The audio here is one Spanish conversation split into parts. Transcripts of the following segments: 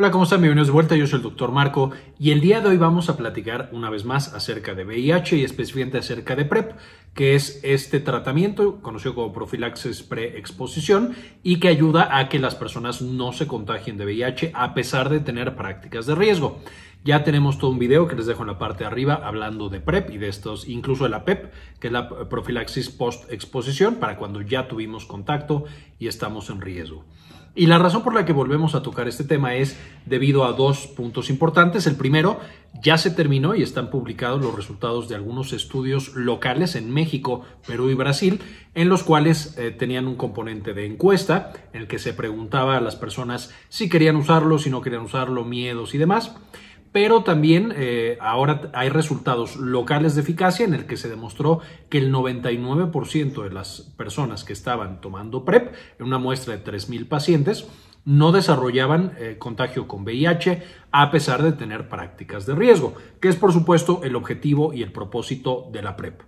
Hola, ¿cómo están? Bienvenidos de vuelta, yo soy el doctor Marco y el día de hoy vamos a platicar una vez más acerca de VIH y específicamente acerca de PrEP, e que es este tratamiento conocido como profilaxis preexposición y que ayuda a que las personas no se contagien de VIH a pesar de tener prácticas de riesgo. Ya tenemos todo un video que les dejo en la parte de arriba hablando de PrEP e y de estos, incluso de la PEP, e que es la profilaxis post exposición para cuando ya tuvimos contacto y estamos en riesgo. Y la razón por la que volvemos a tocar este tema es debido a dos puntos importantes. El primero, ya se terminó y están publicados los resultados de algunos estudios locales en México, Perú y Brasil, en los cuales eh, tenían un componente de encuesta en el que se preguntaba a las personas si querían usarlo, si no querían usarlo, miedos y demás pero también eh, ahora hay resultados locales de eficacia en el que se demostró que el 99% de las personas que estaban tomando PrEP, en una muestra de 3.000 pacientes, no desarrollaban eh, contagio con VIH a pesar de tener prácticas de riesgo, que es por supuesto el objetivo y el propósito de la PrEP.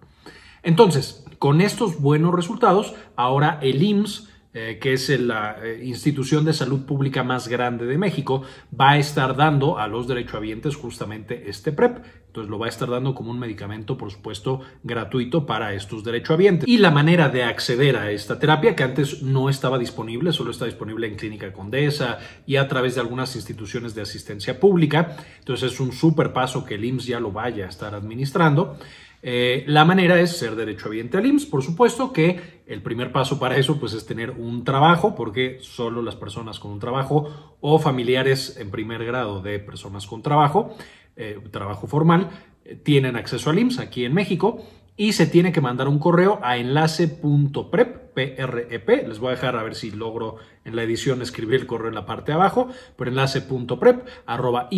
Entonces, con estos buenos resultados, ahora el IMSS eh, que es la eh, institución de salud pública más grande de México, va a estar dando a los derechohabientes justamente este PrEP. Entonces lo va a estar dando como un medicamento, por supuesto, gratuito para estos derechohabientes. Y la manera de acceder a esta terapia, que antes no estaba disponible, solo está disponible en Clínica Condesa y a través de algunas instituciones de asistencia pública. Entonces es un super paso que el IMSS ya lo vaya a estar administrando. Eh, la manera es ser derechohabiente al IMSS, por supuesto que el primer paso para eso pues, es tener un trabajo, porque solo las personas con un trabajo o familiares en primer grado de personas con trabajo, eh, trabajo formal, eh, tienen acceso al IMSS aquí en México y se tiene que mandar un correo a enlace.prep, p r e Les voy a dejar a ver si logro en la edición escribir el correo en la parte de abajo, pero enlace.prep arroba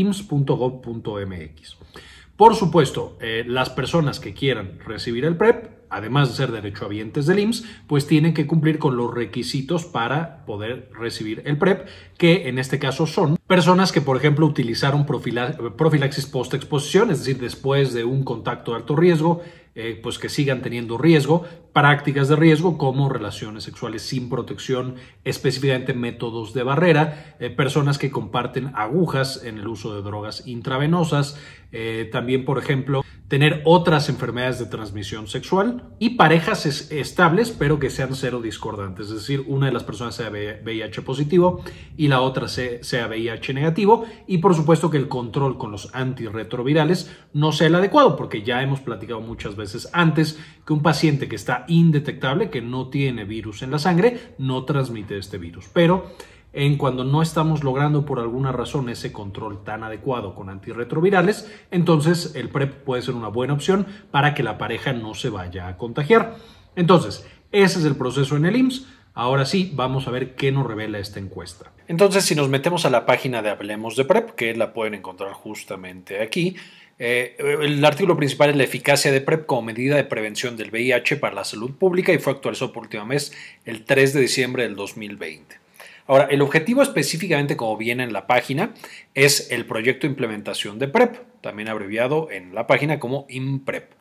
por supuesto, eh, las personas que quieran recibir el PrEP además de ser derechohabientes del IMSS, pues tienen que cumplir con los requisitos para poder recibir el PREP, e que en este caso son personas que, por ejemplo, utilizaron profilaxis postexposición, es decir, después de un contacto de alto riesgo, eh, pues que sigan teniendo riesgo, prácticas de riesgo como relaciones sexuales sin protección, específicamente métodos de barrera, eh, personas que comparten agujas en el uso de drogas intravenosas, eh, también por ejemplo tener otras enfermedades de transmisión sexual y parejas estables, pero que sean cero discordantes, es decir, una de las personas sea VIH positivo y la otra sea VIH negativo, y por supuesto que el control con los antirretrovirales no sea el adecuado, porque ya hemos platicado muchas veces antes que un paciente que está indetectable, que no tiene virus en la sangre, no transmite este virus, pero en cuando no estamos logrando por alguna razón ese control tan adecuado con antirretrovirales, entonces el PrEP puede ser una buena opción para que la pareja no se vaya a contagiar. Entonces, ese es el proceso en el IMSS. Ahora sí, vamos a ver qué nos revela esta encuesta. Entonces, si nos metemos a la página de Hablemos de PrEP, que la pueden encontrar justamente aquí, eh, el artículo principal es la eficacia de PrEP como medida de prevención del VIH para la salud pública y fue actualizado por última vez el 3 de diciembre del 2020. Ahora, el objetivo específicamente, como viene en la página, es el proyecto de implementación de PREP, también abreviado en la página como IMPREP.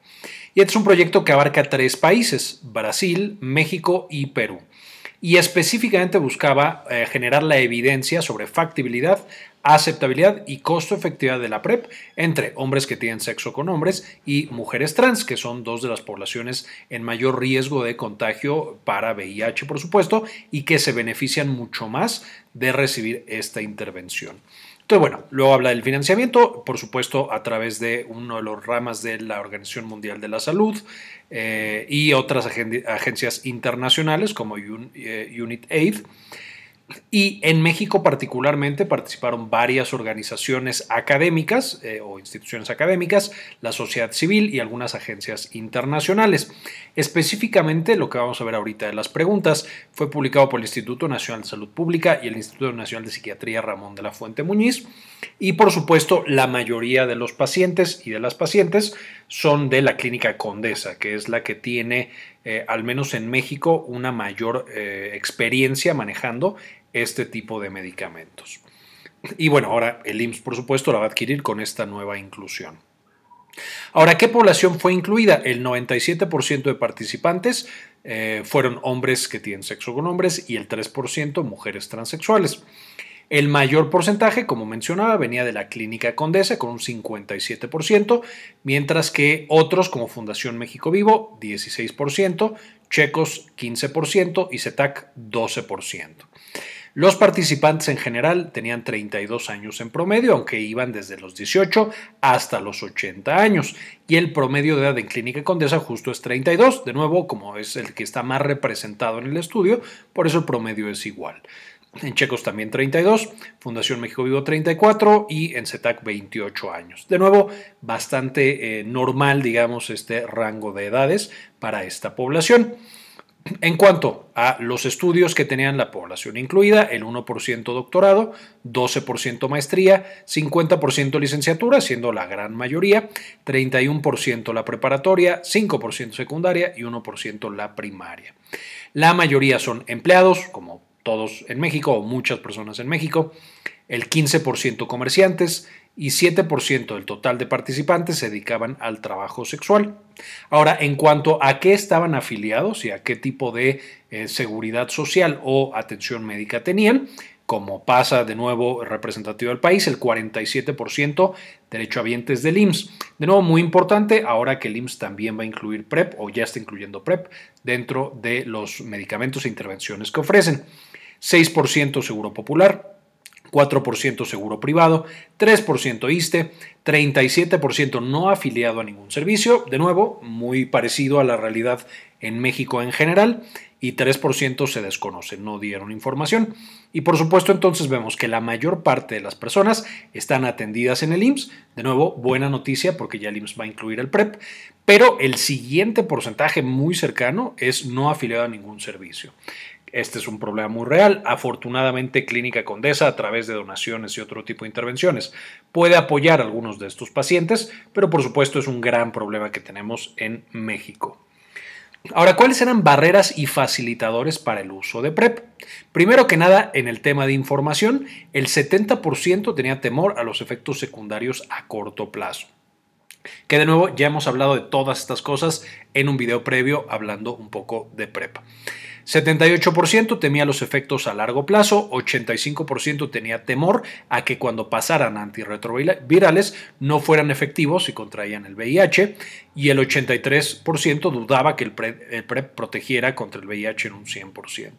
Y este es un proyecto que abarca tres países, Brasil, México y Perú. Y específicamente buscaba eh, generar la evidencia sobre factibilidad aceptabilidad y costo efectividad de la PrEP entre hombres que tienen sexo con hombres y mujeres trans, que son dos de las poblaciones en mayor riesgo de contagio para VIH, por supuesto, y que se benefician mucho más de recibir esta intervención. Entonces, bueno, luego habla del financiamiento, por supuesto, a través de uno de los ramas de la Organización Mundial de la Salud eh, y otras agencias internacionales como eh, Unit Aid. Y en México particularmente participaron varias organizaciones académicas eh, o instituciones académicas, la sociedad civil y algunas agencias internacionales. Específicamente lo que vamos a ver ahorita de las preguntas fue publicado por el Instituto Nacional de Salud Pública y el Instituto Nacional de Psiquiatría Ramón de la Fuente Muñiz. Y por supuesto la mayoría de los pacientes y de las pacientes son de la Clínica Condesa, que es la que tiene, eh, al menos en México, una mayor eh, experiencia manejando este tipo de medicamentos. Y bueno, ahora el IMSS, por supuesto, la va a adquirir con esta nueva inclusión. Ahora, ¿qué población fue incluida? El 97% de participantes eh, fueron hombres que tienen sexo con hombres y el 3% mujeres transexuales. El mayor porcentaje, como mencionaba, venía de la Clínica Condesa con un 57%, mientras que otros como Fundación México Vivo, 16%, Checos, 15% y CETAC, 12%. Los participantes en general tenían 32 años en promedio, aunque iban desde los 18 hasta los 80 años, y el promedio de edad en Clínica Condesa justo es 32, de nuevo, como es el que está más representado en el estudio, por eso el promedio es igual. En Checos también 32, Fundación México Vivo 34 y en CETAC 28 años. De nuevo, bastante eh, normal, digamos, este rango de edades para esta población. En cuanto a los estudios que tenían la población incluida, el 1% doctorado, 12% maestría, 50% licenciatura, siendo la gran mayoría, 31% la preparatoria, 5% secundaria y 1% la primaria. La mayoría son empleados, como todos en México o muchas personas en México, el 15% comerciantes, y 7% del total de participantes se dedicaban al trabajo sexual. Ahora, en cuanto a qué estaban afiliados y a qué tipo de eh, seguridad social o atención médica tenían, como pasa de nuevo representativo del país, el 47% derechohabientes del IMSS. De nuevo, muy importante, ahora que el IMSS también va a incluir PrEP o ya está incluyendo PrEP dentro de los medicamentos e intervenciones que ofrecen. 6% seguro popular, 4% seguro privado, 3% ISTE, 37% no afiliado a ningún servicio, de nuevo, muy parecido a la realidad en México en general, y 3% se desconocen, no dieron información. Y por supuesto entonces vemos que la mayor parte de las personas están atendidas en el IMSS, de nuevo, buena noticia porque ya el IMSS va a incluir el PREP, pero el siguiente porcentaje muy cercano es no afiliado a ningún servicio. Este es un problema muy real. Afortunadamente, Clínica Condesa, a través de donaciones y otro tipo de intervenciones, puede apoyar a algunos de estos pacientes, pero por supuesto es un gran problema que tenemos en México. Ahora, ¿cuáles eran barreras y facilitadores para el uso de PrEP? Primero que nada, en el tema de información, el 70% tenía temor a los efectos secundarios a corto plazo. Que de nuevo, ya hemos hablado de todas estas cosas en un video previo hablando un poco de PrEP. 78% temía los efectos a largo plazo, 85% tenía temor a que cuando pasaran antirretrovirales no fueran efectivos y contraían el VIH y el 83% dudaba que el el PrEP e protegiera contra el VIH en un 100%.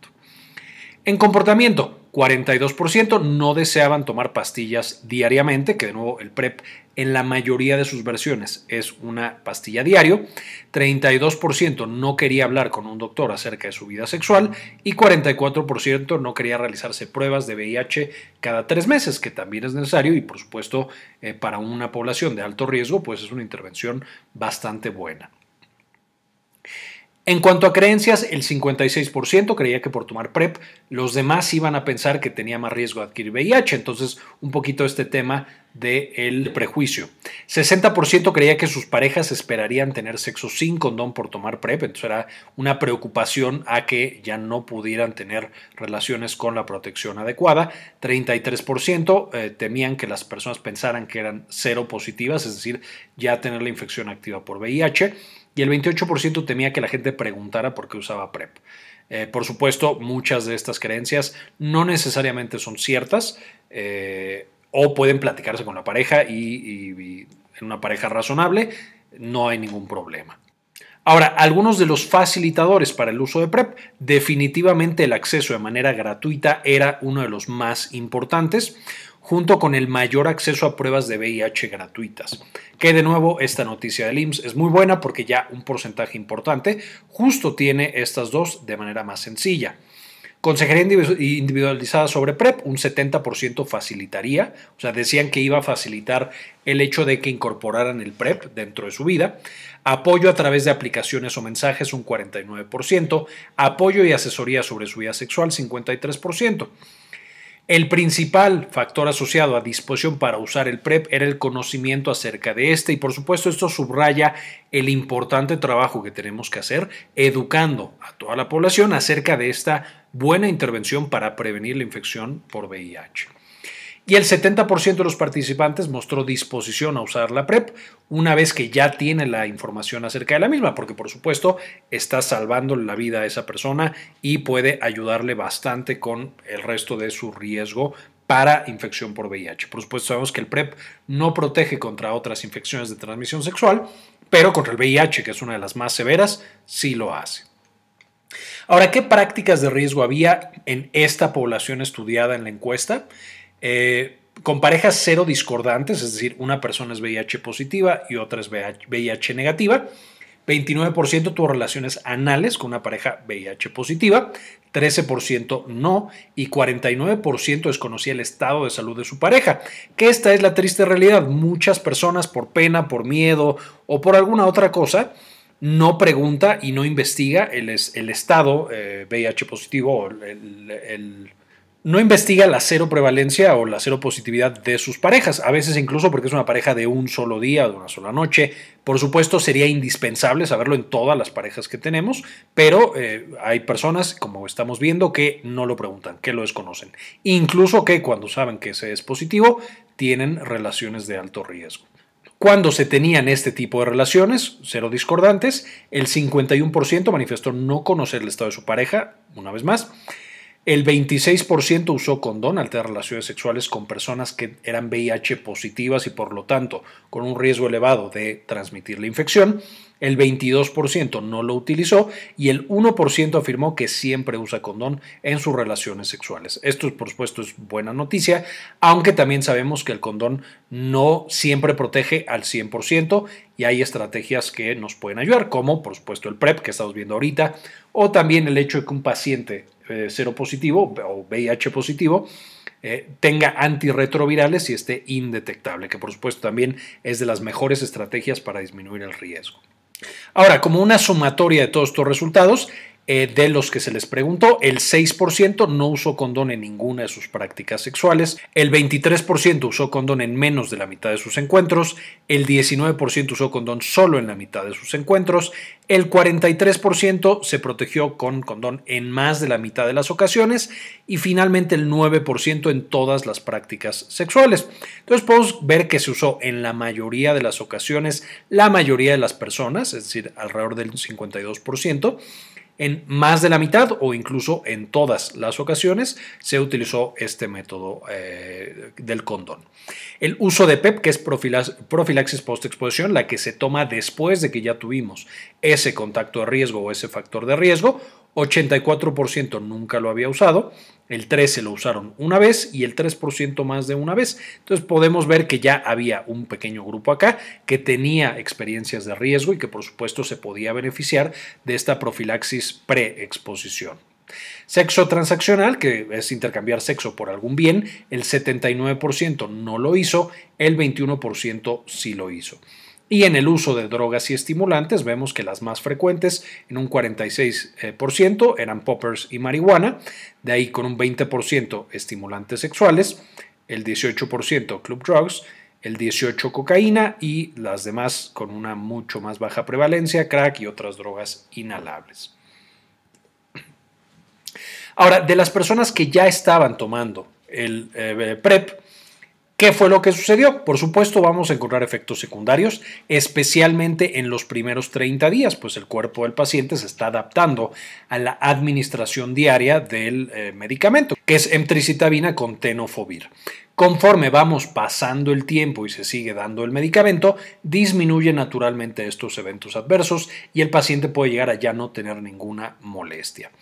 En comportamiento, 42% no deseaban tomar pastillas diariamente, que de nuevo el PrEP e en la mayoría de sus versiones es una pastilla diario. 32% no quería hablar con un doctor acerca de su vida sexual y 44% no quería realizarse pruebas de VIH cada tres meses, que también es necesario y por supuesto eh, para una población de alto riesgo pues es una intervención bastante buena. En cuanto a creencias, el 56% creía que por tomar PrEP los demás iban a pensar que tenía más riesgo de adquirir VIH, entonces un poquito este tema del prejuicio. 60% creía que sus parejas esperarían tener sexo sin condón por tomar PrEP, entonces era una preocupación a que ya no pudieran tener relaciones con la protección adecuada. 33% eh, temían que las personas pensaran que eran cero positivas, es decir, ya tener la infección activa por VIH y el 28% temía que la gente preguntara por qué usaba PrEP. Eh, por supuesto, muchas de estas creencias no necesariamente son ciertas eh, o pueden platicarse con la pareja y en una pareja razonable no hay ningún problema. Ahora, algunos de los facilitadores para el uso de PrEP, definitivamente el acceso de manera gratuita era uno de los más importantes junto con el mayor acceso a pruebas de VIH gratuitas. Que de nuevo esta noticia del IMSS es muy buena porque ya un porcentaje importante justo tiene estas dos de manera más sencilla. Consejería individualizada sobre PrEP, un 70% facilitaría, o sea, decían que iba a facilitar el hecho de que incorporaran el PrEP dentro de su vida. Apoyo a través de aplicaciones o mensajes, un 49%. Apoyo y asesoría sobre su vida sexual, 53%. El principal factor asociado a disposición para usar el PrEP era el conocimiento acerca de este y por supuesto esto subraya el importante trabajo que tenemos que hacer educando a toda la población acerca de esta buena intervención para prevenir la infección por VIH y el 70% de los participantes mostró disposición a usar la PrEP una vez que ya tiene la información acerca de la misma, porque por supuesto está salvando la vida a esa persona y puede ayudarle bastante con el resto de su riesgo para infección por VIH. Por supuesto sabemos que el PrEP no protege contra otras infecciones de transmisión sexual, pero contra el VIH, que es una de las más severas, sí lo hace. Ahora, ¿qué prácticas de riesgo había en esta población estudiada en la encuesta? Eh, con parejas cero discordantes, es decir, una persona es VIH positiva y otra es VIH negativa. 29% tuvo relaciones anales con una pareja VIH positiva, 13% no y 49% desconocía el estado de salud de su pareja, que esta es la triste realidad. Muchas personas por pena, por miedo o por alguna otra cosa no pregunta y no investiga el, estado VIH eh, positivo o el no investiga la cero prevalencia o la cero positividad de sus parejas, a veces incluso porque es una pareja de un solo día de una sola noche. Por supuesto, sería indispensable saberlo en todas las parejas que tenemos, pero eh, hay personas, como estamos viendo, que no lo preguntan, que lo desconocen. Incluso que cuando saben que ese es positivo, tienen relaciones de alto riesgo. Cuando se tenían este tipo de relaciones, cero discordantes, el 51% manifestó no conocer el estado de su pareja, una vez más el 26% usó condón al tener relaciones sexuales con personas que eran VIH positivas y por lo tanto con un riesgo elevado de transmitir la infección. El 22% no lo utilizó y el 1% afirmó que siempre usa condón en sus relaciones sexuales. Esto, por supuesto, es buena noticia, aunque también sabemos que el condón no siempre protege al 100% y hay estrategias que nos pueden ayudar, como por supuesto el PrEP e que estamos viendo ahorita, o también el hecho de que un paciente eh, cero positivo o VIH positivo, eh, tenga antirretrovirales y esté indetectable, que por supuesto también es de las mejores estrategias para disminuir el riesgo. Ahora, como una sumatoria de todos estos resultados, eh, de los que se les preguntó, el 6% no usó condón en ninguna de sus prácticas sexuales, el 23% usó condón en menos de la mitad de sus encuentros, el 19% usó condón solo en la mitad de sus encuentros, el 43% se protegió con condón en más de la mitad de las ocasiones y finalmente el 9% en todas las prácticas sexuales. Entonces podemos ver que se usó en la mayoría de las ocasiones la mayoría de las personas, es decir, alrededor del 52%, en más de la mitad o incluso en todas las ocasiones se utilizó este método eh, del condón. El uso de PEP, e que es profilaxis postexposición, la que se toma después de que ya tuvimos ese contacto de riesgo o ese factor de riesgo, 84% nunca lo había usado, el 13 lo usaron una vez y el 3% más de una vez. Entonces podemos ver que ya había un pequeño grupo acá que tenía experiencias de riesgo y que por supuesto se podía beneficiar de esta profilaxis preexposición. Sexo transaccional, que es intercambiar sexo por algún bien, el 79% no lo hizo, el 21% sí lo hizo. Y en el uso de drogas y estimulantes vemos que las más frecuentes, en un 46%, eh, eran poppers y marihuana, de ahí con un 20% estimulantes sexuales, el 18% club drugs, el 18% cocaína y las demás con una mucho más baja prevalencia, crack y otras drogas inhalables. Ahora, de las personas que ya estaban tomando el eh, PrEP, ¿Qué fue lo que sucedió? Por supuesto, vamos a encontrar efectos secundarios, especialmente en los primeros 30 días, pues el cuerpo del paciente se está adaptando a la administración diaria del eh, medicamento, que es emtricitabina con tenofobir. Conforme vamos pasando el tiempo y se sigue dando el medicamento, disminuye naturalmente estos eventos adversos y el paciente puede llegar a ya no tener ninguna molestia.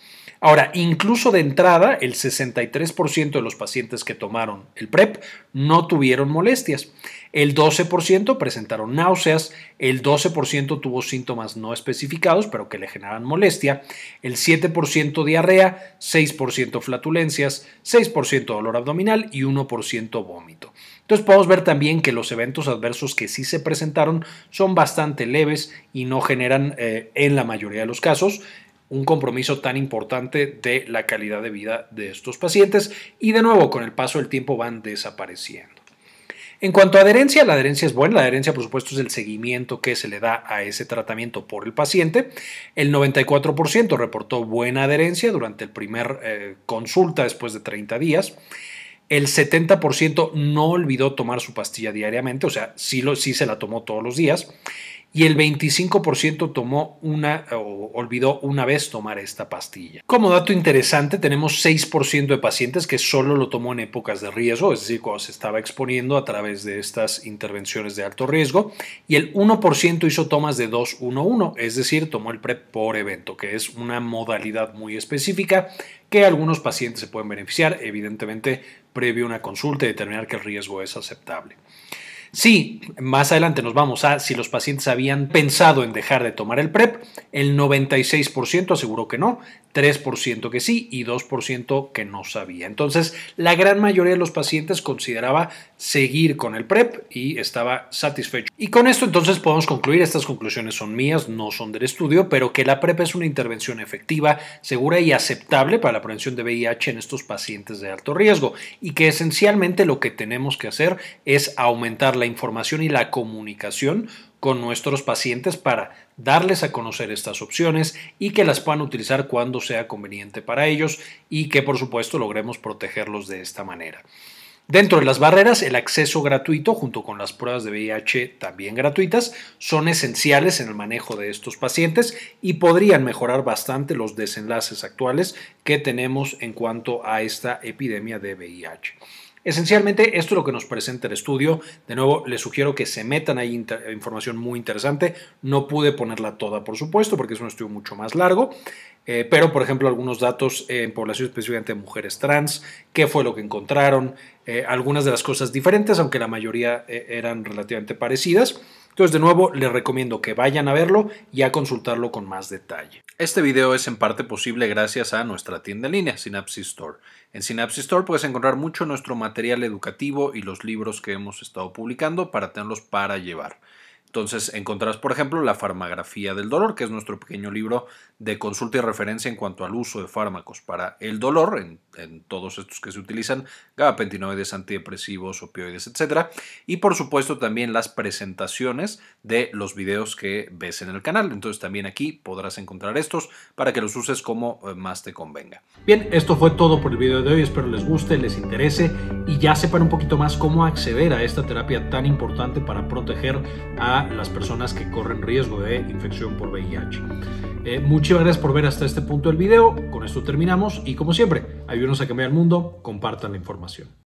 Ahora, incluso de entrada, el 63% de los pacientes que tomaron el PrEP e no tuvieron molestias. El 12% presentaron náuseas, el 12% tuvo síntomas no especificados, pero que le generan molestia, el 7% diarrea, 6% flatulencias, 6% dolor abdominal y 1% vómito. Entonces podemos ver también que los eventos adversos que sí se presentaron son bastante leves y no generan, eh, en la mayoría de los casos, un compromiso tan importante de la calidad de vida de estos pacientes y de nuevo con el paso del tiempo van desapareciendo. En cuanto a adherencia, la adherencia es buena. La adherencia, por supuesto, es el seguimiento que se le da a ese tratamiento por el paciente. El 94% reportó buena adherencia durante el primer eh, consulta después de 30 días. El 70% no olvidó tomar su pastilla diariamente, o sea, lo, sí se la tomó todos los días y el 25% tomó una o olvidó una vez tomar esta pastilla. Como dato interesante, tenemos 6% de pacientes que solo lo tomó en épocas de riesgo, es decir, cuando se estaba exponiendo a través de estas intervenciones de alto riesgo, y el 1% hizo tomas de 2-1-1, es decir, tomó el PrEP por evento, que es una modalidad muy específica que algunos pacientes se pueden beneficiar, evidentemente previo a una consulta y determinar que el riesgo es aceptable. Sí, más adelante nos vamos a si los pacientes habían pensado en dejar de tomar el PrEP, el 96% aseguró que no, 3% que sí y 2% que no sabía. Entonces, la gran mayoría de los pacientes consideraba seguir con el PrEP y estaba satisfecho. Y con esto entonces podemos concluir, estas conclusiones son mías, no son del estudio, pero que la PrEP es una intervención efectiva, segura y aceptable para la prevención de VIH en estos pacientes de alto riesgo y que esencialmente lo que tenemos que hacer es aumentar la información y la comunicación con nuestros pacientes para darles a conocer estas opciones y que las puedan utilizar cuando sea conveniente para ellos y que por supuesto logremos protegerlos de esta manera. Dentro de las barreras, el acceso gratuito junto con las pruebas de VIH también gratuitas son esenciales en el manejo de estos pacientes y podrían mejorar bastante los desenlaces actuales que tenemos en cuanto a esta epidemia de VIH. Esencialmente, esto es lo que nos presenta el estudio. De nuevo, les sugiero que se metan ahí información muy interesante. No pude ponerla toda, por supuesto, porque es un estudio mucho más largo. Eh, pero, por ejemplo, algunos datos en población específicamente de mujeres trans, qué fue lo que encontraron, eh, algunas de las cosas diferentes, aunque la mayoría eh, eran relativamente parecidas. Entonces, de nuevo, les recomiendo que vayan a verlo y a consultarlo con más detalle. Este video es en parte posible gracias a nuestra tienda en línea, Synapsis Store. En Synapsis Store puedes encontrar mucho nuestro material educativo y los libros que hemos estado publicando para tenerlos para llevar. Entonces encontrarás, por ejemplo, la farmacografía del dolor, que es nuestro pequeño libro de consulta y referencia en cuanto al uso de fármacos para el dolor, en, todos estos que se utilizan, gabapentinoides, antidepresivos, opioides, etc. Y por supuesto también las presentaciones de los videos que ves en el canal. Entonces también aquí podrás encontrar estos para que los uses como eh, más te convenga. Bien, esto fue todo por el video de hoy. Espero les guste, les interese y ya sepan un poquito más cómo acceder a esta terapia tan importante para proteger a las personas que corren riesgo de infección por VIH. Eh, muchas gracias por ver hasta este punto el video. Con esto terminamos y como siempre, ayúdenos a cambiar el mundo, compartan la información.